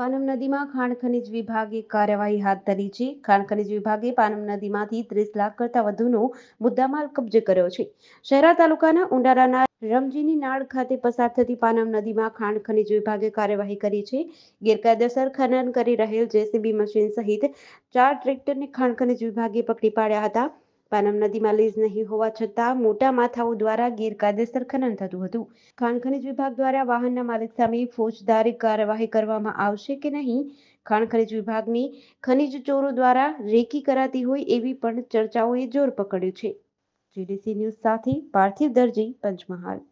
પાનમ નદીમાં ખાણ ખનિજ વિભાગે કાર્યવાહી હાથ ધરી છે ખાણ ખનિજ વિભાગે પાનમ નદીમાંથી ત્રીસ લાખ કરતા વધુનો મુદ્દામાલ કબજે કર્યો છે શહેરા તાલુકાના ઉંડારાના રમજીની નાળ ખાતે પસાર થતી પાનમ નદીમાં ખાણ ખનિજ વિભાગે કાર્યવાહી કરી છે ગેરકાયદેસર ખનન કરી રહેલ જેસીબી મશીન સહિત ચાર ટ્રેક્ટરને ખાણ ખનિજ વિભાગે પકડી પાડ્યા હતા પાનમ નદીમાં લીઝ નહીં હોવા છતાં મોટા માથાઓ દ્વારા ગેરકાયદેસર ખનન થતું હતું ખાણ ખનિજ વિભાગ દ્વારા વાહનના માલિક સામે ફોજદારી કાર્યવાહી કરવામાં આવશે કે નહીં ખાણ ખનિજ વિભાગની ખનિજ ચોરો દ્વારા રેકી કરાતી હોય એવી પણ ચર્ચાઓએ જોર પકડ્યું છે જીડીસી ન્યૂઝ સાથે પાર્થિવ દરજી પંચમહાલ